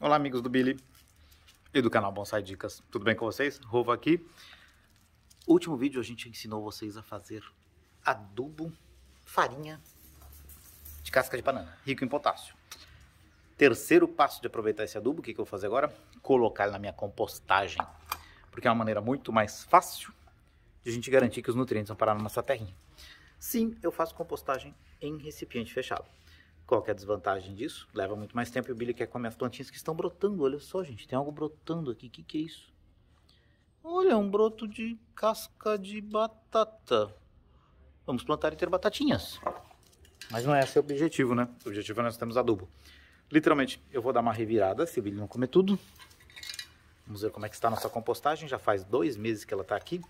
Olá, amigos do Billy e do canal Bonsai Dicas. Tudo bem com vocês? Rova aqui. No último vídeo a gente ensinou vocês a fazer adubo farinha de casca de banana, rico em potássio. Terceiro passo de aproveitar esse adubo, o que, que eu vou fazer agora? Colocar ele na minha compostagem, porque é uma maneira muito mais fácil de a gente garantir que os nutrientes vão parar na nossa terrinha. Sim, eu faço compostagem em recipiente fechado. Qual é a desvantagem disso? Leva muito mais tempo e o Billy quer comer as plantinhas que estão brotando. Olha só, gente, tem algo brotando aqui. O que, que é isso? Olha, um broto de casca de batata. Vamos plantar e ter batatinhas. Mas não é esse o objetivo, né? O objetivo é nós temos adubo. Literalmente, eu vou dar uma revirada, se o Billy não comer tudo. Vamos ver como é que está a nossa compostagem. Já faz dois meses que ela está aqui.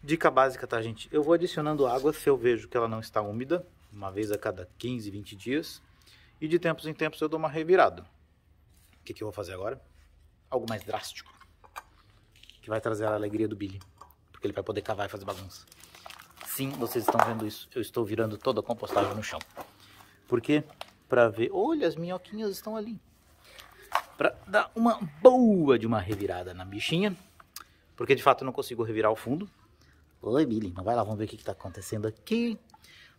Dica básica, tá, gente? Eu vou adicionando água se eu vejo que ela não está úmida uma vez a cada 15, 20 dias. E de tempos em tempos eu dou uma revirada. O que, que eu vou fazer agora? Algo mais drástico. Que vai trazer a alegria do Billy. Porque ele vai poder cavar e fazer bagunça. Sim, vocês estão vendo isso. Eu estou virando toda a compostagem no chão. Porque para ver... Olha, as minhoquinhas estão ali. Para dar uma boa de uma revirada na bichinha. Porque de fato eu não consigo revirar o fundo. Oi, Billy. Não vai lá, vamos ver o que está acontecendo aqui.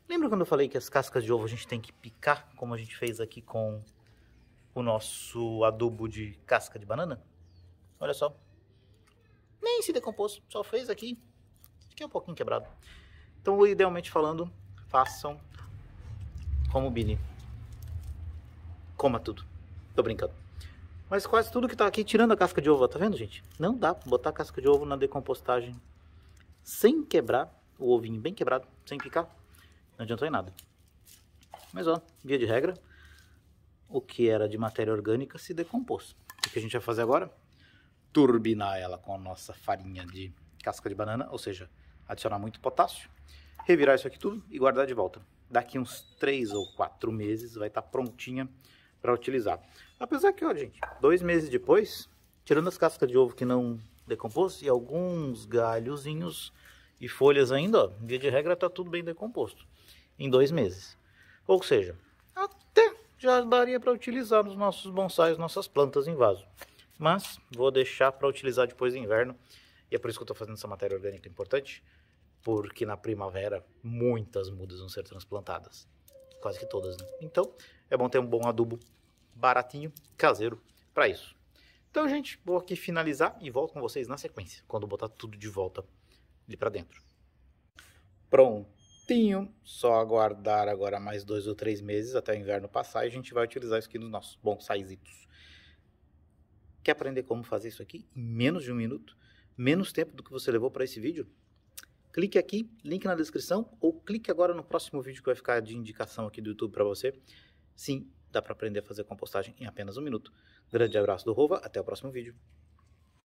Lembra quando eu falei que as cascas de ovo a gente tem que picar, como a gente fez aqui com o nosso adubo de casca de banana? Olha só. Nem se decompôs, só fez aqui. Fiquei é um pouquinho quebrado. Então, idealmente falando, façam como o Billy. Coma tudo. Tô brincando. Mas quase tudo que tá aqui, tirando a casca de ovo, tá vendo, gente? Não dá pra botar a casca de ovo na decompostagem sem quebrar o ovinho bem quebrado, sem picar não adiantou em nada. Mas ó, via de regra, o que era de matéria orgânica se decompôs. O que a gente vai fazer agora? Turbinar ela com a nossa farinha de casca de banana, ou seja, adicionar muito potássio, revirar isso aqui tudo e guardar de volta. Daqui uns 3 ou 4 meses vai estar tá prontinha para utilizar. Apesar que, ó, gente, dois meses depois, tirando as cascas de ovo que não decompôs e alguns galhozinhos e folhas ainda, ó, via de regra está tudo bem decomposto em dois meses. Ou seja, até já daria para utilizar nos nossos bonsais, nossas plantas em vaso. Mas vou deixar para utilizar depois do inverno, e é por isso que eu estou fazendo essa matéria orgânica importante, porque na primavera muitas mudas vão ser transplantadas, quase que todas. Né? Então é bom ter um bom adubo baratinho, caseiro, para isso. Então, gente, vou aqui finalizar e volto com vocês na sequência, quando botar tudo de volta de para dentro. Prontinho, só aguardar agora mais dois ou três meses até o inverno passar e a gente vai utilizar isso aqui nos nossos bonsaizitos. Quer aprender como fazer isso aqui em menos de um minuto? Menos tempo do que você levou para esse vídeo? Clique aqui, link na descrição, ou clique agora no próximo vídeo que vai ficar de indicação aqui do YouTube para você. Sim, dá para aprender a fazer compostagem em apenas um minuto. Grande abraço do Rova, até o próximo vídeo.